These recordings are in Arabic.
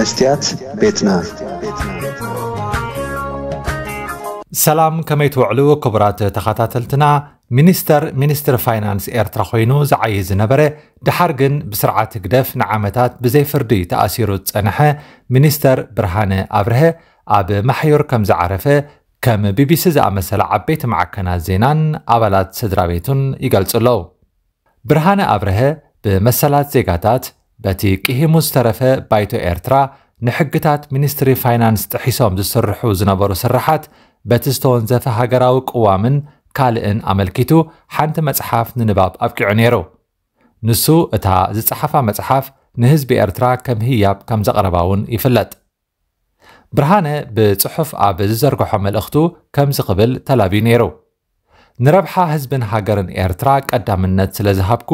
መስትያት ቤትና ሰላም ከመይ ትውዕሉ ክቡራት ተኸታተልትና ሚኒስተር ሚኒስትሪ ፋይናንስ ኤርትራ ኮይኑ ዝዓይ ዝነበረ ድሓር ግን ብስርዓት ህግደፍ ንዓመታት ብዘይፍርዲ ተኣሲሩ ዝጸንሐ ሚኒስተር ብርሃነ ኣብርሀ ኣብ ማሕዮር ከም ዝዓረፈ ከም ቢቢሲ ዝኣመሰለ ዓበይቲ ማዕከናት ዜናን ኣባላት ስድራ ቤቱን ይገልጹ ኣለዉ ብርሃነ ኣብርሀ ብመሰላት ዜጋታት باتي كهيمو استرفة بايتو إيرترا نحقتات منستري فاينانس تحيسوم دو سرحو زنبرو سرحات بتستون زفة هاقراو قوامن كالئن أملكتو حانت مصحاف ننباب أبكعو عنيرو نسو اتا زي زصحفة مصحاف بي إيرترا كم هياب كم زقرباون يفلت برهانة بصحف عبز زرقو حمل أختو كم زقبل تلابي نيرو ንረብሓ ህዝብን ሃገርን ኤርትራ ቀዳምነት ስለ ዝሃብኩ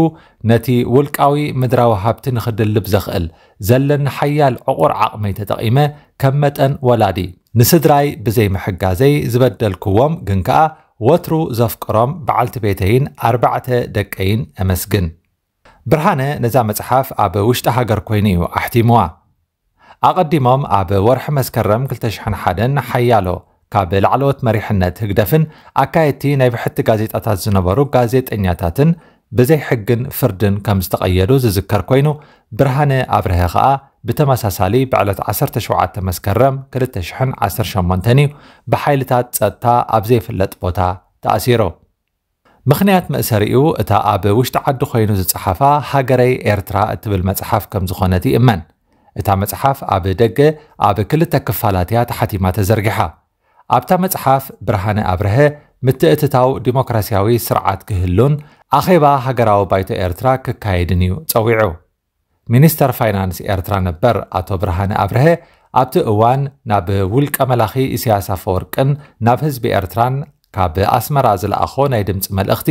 ነቲ ውልቃዊ ምድራዊ ሃብቲ ንኽድልብ ዘኽእል ዘለኒ ሓያል ዕቑር ዓቕመይ ተጠቒመ ከም መጠን ወላዲ ንስድራይ ብዘይምሕጋዘይ ዝበደልክዎም ግን ከኣ ወትሩ ዘፍቅሮም በዓልቲ ቤተይን ኣርባዕተ ደቀይን ኣመስግን ብርሃነ ነዛ መጽሓፍ ኣብ ውሽጢ ሃገር ኮይኑ እዩ ኣሕቲምዋ ኣቐዲሞም ኣብ ወርሒ መስከረም 201 ሓያሎ ካብ ላዕለዎት መሪሕነት ህግደፍን ኣካየድቲ ናይ ብሕቲ ጋዜጣታት ዝነበሩ ጋዜጠኛታትን ብዘይ ሕግን ፍርድን ከም ዝተቐየዱ ዝዝከር ኮይኑ ብርሃነ ኣብርሀ ከዓ ብተመሳሳሊ ብዕለት 17 መስከረም 2018 እዩ ብሓይልታት ጸጥታ ኣብ ዘይፍለጥ ቦታ ተኣሲሩ ምክንያት መእሰሪኡ እታ ኣብ ውሽጢ ዓዲ ኮይኑ ዝፀሓፋ ሃገረይ ኤርትራ እትብል መፅሓፍ ከም ዝኾነት ይእመን እታ መፅሓፍ ኣብ ደገ ኣብ ክልተ ክፋላት እያ ተሓቲማ ተዘርጊሓ ኣብታ መፅሓፍ ብርሃነ ኣብርሀ ምትእትታው ዲሞክራስያዊ ስርዓት ክህሉን ኣኼባ ሃገራዊ ባይቶ ኤርትራ ክካየድን እዩ ፀዊዑ ሚኒስተር ፋይናንስ ኤርትራ ነበር ኣቶ ብርሃነ ኣብርሀ ኣብቲ እዋን ናብ ውልቀ መላኺ እስያስ ኣፈወርቅን ናብ ህዝቢ ኤርትራን ካብ ኣስመራ ዝለኣኾ ናይ ድምፂ መልእኽቲ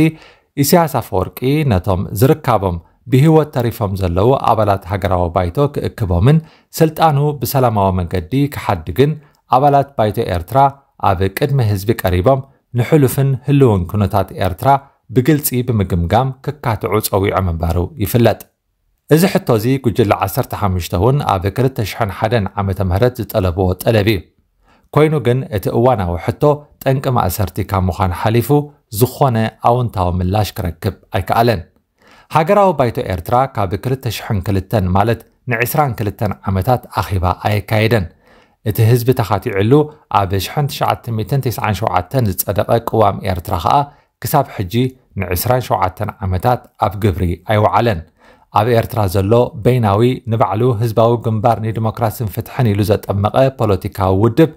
እስያስ ኣፈወርቂ ነቶም ዝርካቦም ብህይወት ተሪፎም ዘለዉ ኣባላት ሃገራዊ ባይቶ ክእክቦምን ስልጣኑ ብሰላማዊ መንገዲ ክሓድግን ኣባላት ባይቶ ኤርትራ ኣብ ቅድሚ ህዝቢ ቀሪቦም ንሕሉፍን ህልውን ኩነታት ኤርትራ ብግልፂ ብምግምጋም ክካትዑ ፀዊዖም ምንባሩ ይፍለጥ እዚ ሕቶ እዚ ጉጅለ 15 እውን ኣብ 201 ዓ ም ዝጠለብዎ ጠለብ እዩ ኮይኑ ግን እቲ እዋናዊ ሕቶ ጠንቂ ማእሰርቲ ካብ ምዃን ሓሊፉ ዝኾነ ኣውንታዊ ምላሽ ክረክብ ኣይከኣለን ሃገራዊ ባይቶ ኤርትራ ካብ 202 ማለት ን22 ዓመታት ኣኺባ ኣየካየደን እቲ ህዝቢ ተኻቲዑሉ ኣብ 1997 ዝጸደቐ ቅዋም ኤርትራ ኸኣ ክሳብ ሕጂ ን27 ዓመታት ኣብ ግብሪ ኣይወዓለን ኣብ ኤርትራ ዘሎ በይናዊ ንባዕሉ ህዝባዊ ግንባር ንዲሞክራስን ፍትሕን ኢሉ ዘጠመቐ ፖለቲካዊ ውድብ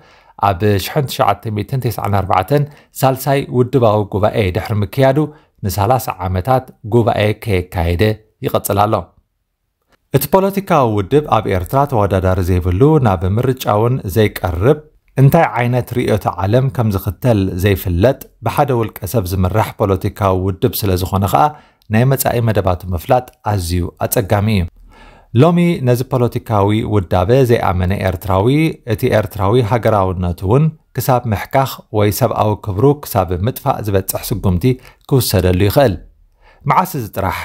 ኣብ 1994 ሳልሳይ ውድባዊ ጉባኤ ድሕሪ ምክያዱ ን30 ዓመታት ጉባኤ ከየካየደ ይቕጽል ኣሎ እቲ ፖለቲካዊ ውድብ ኣብ ኤርትራ ተወዳዳሪ ዘይብሉ ናብ ምርጫውን ዘይቀርብ እንታይ ዓይነት ርእዮተ ዓለም ከም ዝኽተል ዘይፍለጥ ብሓደ ውልቀ ሰብ ዝምራሕ ፖለቲካዊ ውድብ ስለ ዝኾነ ከዓ ናይ መጻኢ መደባቱ ምፍላጥ ኣዝዩ ኣጸጋሚ እዩ ሎሚ ነዚ ፖለቲካዊ ውዳበ ዘይኣመነ ኤርትራዊ እቲ ኤርትራዊ ሃገራውነት እውን ክሳብ ምሕካኽ ወይ ሰብኣዊ ክብሩ ክሳብ ምጥፋእ ዝበፅሕ ስጉምቲ ክውሰደሉ ይኽእል መዓስ እዚ ጥራሕ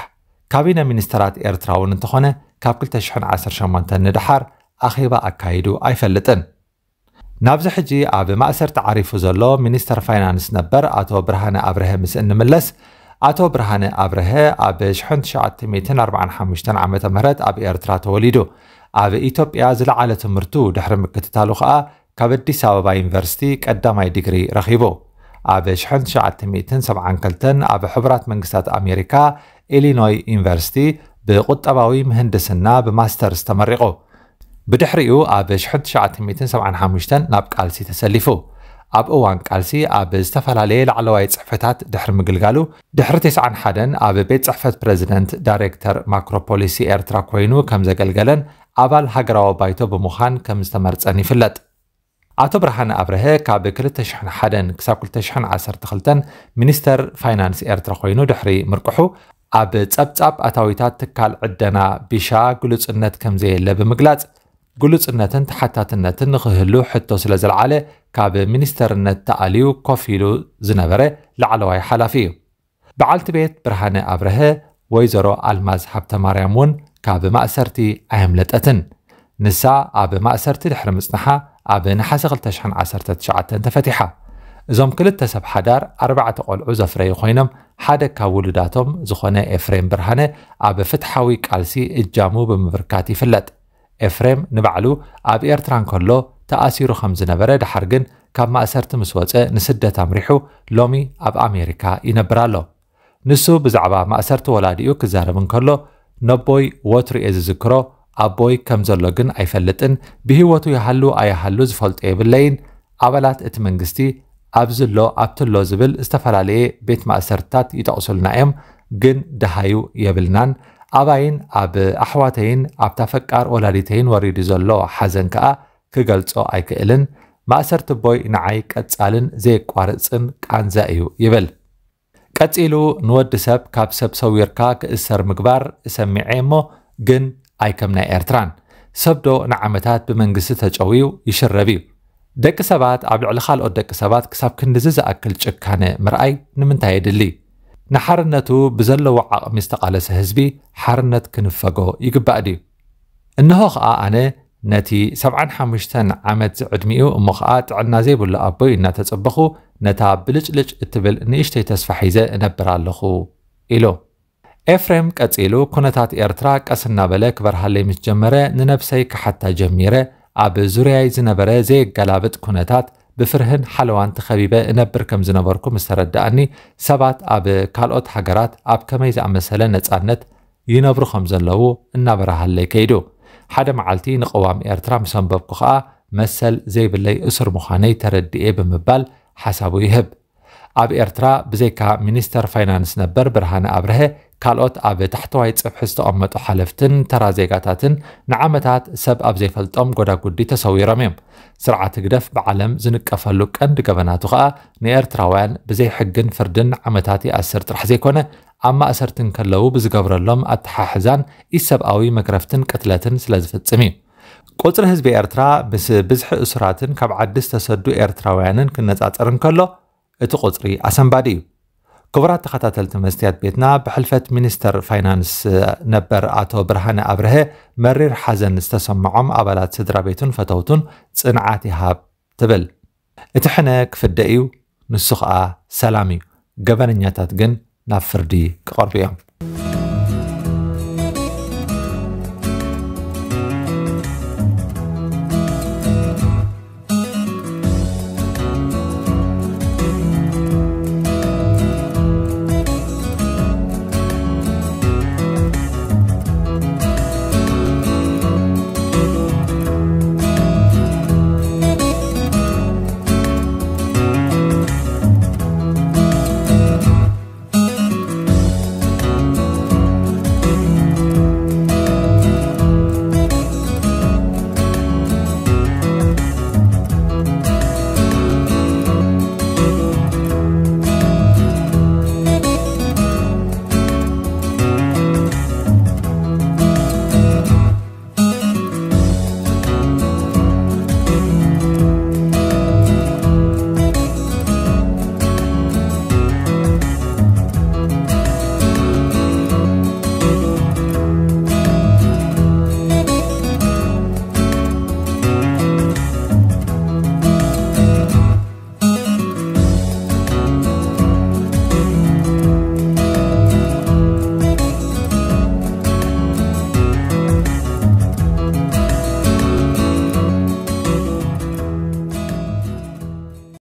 ካቢነ ሚኒስተራት ኤርትራ እውን እንተኾነ ካብ 218 ንድሓር ኣኼባ ኣካይዱ ኣይፈልጥን ናብዚ ሕጂ ኣብ ማእሰር ተዓሪፉ ዘሎ ሚኒስተር ፋይናንስ ነበር ኣቶ ብርሃነ ኣብርሀ ምስ እንምለስ ኣቶ ብርሃነ ኣብርሀ ኣብ 1945 ዓ ም ኣብ ኤርትራ ተወሊዱ ኣብ ኢትዮጵያ ዝለዓለ ትምህርቱ ድሕሪ ምክትታሉ ከዓ ካብ ኣዲስ ኣበባ ዩኒቨርሲቲ ቀዳማይ ዲግሪ ረኺቡ ኣብ 1972 ኣብ ሕቡራት መንግስታት ኣሜሪካ ኢሊኖይ ዩኒቨርሲቲ بقطباوي مهندسنا بماستر استمرقو بدحريو اب 1975 ناب قالسي تسليفو اب اوان قالسي اب استفلالي لعلواي صحفتات دحر مغلغالو دحر 91 اب بيت صحفت بريزيدنت دايركتور ماكروبوليسي ايرترا كوينو كم زغلغلن ابال هاغراو بايتو بمخان كم استمرصن يفلط ኣቶ ብርሃነ ኣብርሀ ካብ 201 ክሳብ 212 ሚኒስተር ፋይናንስ ኤርትራ ኮይኑ ድሕሪ ምርቅሑ ኣብ ጸብጻብ ኣታዊታት ትካል ዕደና ቢሻ ግሉጽነት ከም ዘየለ ብምግላጽ ግሉጽነትን ተሓታትነትን ንኽህሉ ሕቶ ስለ ዘለዓለ ካብ ሚኒስተርነት ተኣልዩ ኮፍ ኢሉ ዝነበረ ላዕለዋይ ሓላፊ እዩ በዓልቲ ቤት ብርሃነ ኣብርሀ ወይዘሮ ኣልማዝ ሃብተ ማርያም እውን ካብ ማእሰርቲ ኣየምለጠትን ንሳ ኣብ ማእሰርቲ ድሕሪ ምጽንሓ ኣብ ነሓሰ 219 ተፈቲሓ እዞም ክልተ ሰብ ሓዳር ኣርባዕተ ቆልዑ ዘፍረዩ ኮይኖም ሓደ ካብ ውሉዳቶም ዝኾነ ኤፍሬም ብርሃነ ኣብ ፍትሓዊ ቃልሲ እጃሙ ብምብርካት ይፍለጥ ኤፍሬም ንባዕሉ ኣብ ኤርትራ ከሎ ተኣሲሩ ከም ዝነበረ ድሓር ግን ካብ ማእሰርቲ ምስ ወፀ ንስደት ኣምሪሑ ሎሚ ኣብ ኣሜሪካ ይነብር ኣሎ ንሱ ብዛዕባ ማእሰርቲ ወላዲኡ ክዛረብ እንከሎ ነቦይ ወትሪ እየ ዝዝክሮ ኣቦይ ከም ዘሎ ግን ኣይፈልጥን ብሂወቱ ይሃሉ ኣይሃሉ ዝፈልጦ የብለይን ኣባላት እቲ መንግስቲ ኣብዚ ሎ ኣብትሎ ዝብል ዝተፈላለየ ቤት ማእሰርትታት ይጠቕሱልና እዮም ግን ደሃዩ የብልናን ኣባይን ኣብ ኣሕዋተይን ኣብታ ፈቃር ወላዲተይን ወሪዱ ዘሎ ሓዘን ከዓ ክገልጾ ኣይክእልን ማእሰርቲ ቦይ ንዓይ ቀጻልን ዘየቋርፅን ቃንዘ እዩ ይብል ቀጺሉ ንወዲ ሰብ ካብ ሰብ ሰዊርካ ክእሰር ምግባር እሰሚዐ እሞ ግን ኣይከም ናይ ኤርትራን ሰብዶ ንዓመታት ብመንግስቲ ተጨውዩ ይሽረብ እዩ دك سبات عبد العلخال أو دك سبات كسب كنزز أكل شكانة مرأي نمنتهي دلي نحرنته بزل وعق مستقال سهزبي حرنت كنفقه يقبأ دي إنه خاء أنا نتي سبعان حمشتن عمت عدميو أمو خاء تعنا زيبو لأبوي نتتصبخو نتا بلجلج اتبل نيشتي تسفحيزة نبرا لخو إلو ኤፍሬም ቀጺሉ ኩነታት ኤርትራ ቀስና በለ ክበርሃለይ ምስ ጀመረ ንነብሰይ ክሓታ ጀሚረ ኣብ ዙርያይ ዝነበረ ዘየጋላብጥ ኩነታት ብፍርህን ሓለዋን ተኸቢበ እነብር ከም ዝነበርኩ ምስ ተረዳእኒ ሰባት ኣብ ካልኦት ሃገራት ኣብ ከመይ ዝኣመሰለ ነፃነት ይነብሩ ከም ዘለዉ እናበረሃለይ ከይዱ ሓደ መዓልቲ ንቐዋም ኤርትራ ምስ ኣንበብኩ ከዓ መሰል ዘይብለይ እስር ምዃነይ ተረድኤ ብምባል ሓሳቡ ይህብ ኣብ ኤርትራ ብዘይካ ሚኒስተር ፋይናንስ ነበር ብርሃነ ኣብርሀ ካልኦት ኣብ ታሕተዋይ ፅብሒ ዝተቐመጡ ሓለፍትን ተራ ዜጋታትን ንዓመታት ሰብ ኣብ ዘይፈልጦም ጎዳጉዲ ተሰዊሮም እዮም ስርዓት ግደፍ ብዓለም ዝንቀፈሉ ቀንዲ ገበናቱ ከዓ ንኤርትራውያን ብዘይ ሕግን ፍርድን ዓመታት ይኣስር ጥራሕ ዘይኮነ ኣብ ማእሰርትን ከለዉ ብዝገብረሎም ኣተሓሕዛን ኢሰብኣዊ መክረፍትን ቅትለትን ስለ ዝፍጽም እዩ ቁፅሪ ህዝቢ ኤርትራ ምስ ብዝሒ እሱራትን ካብ ዓዲ ዝተሰዱ ኤርትራውያንን ክነጻጽርን ከሎ እቲ ቁፅሪ ኣሰንባዲ እዩ ክቡራት ተኸታተልቲ መስትያት ቤትና ብሕልፈት ሚኒስተር ፋይናንስ ነበር ኣቶ ብርሃነ ኣብርሀ መሪር ሓዘን ዝተሰምዖም ኣባላት ስድራ ቤቱን ፈተውቱን ፅንዓት ይሃብ ትብል እቲ ሕነ ክፍደ እዩ ንሱ ከዓ ሰላም እዩ ገበነኛታት ግን ናብ ፍርዲ ክቐርቡ እዮም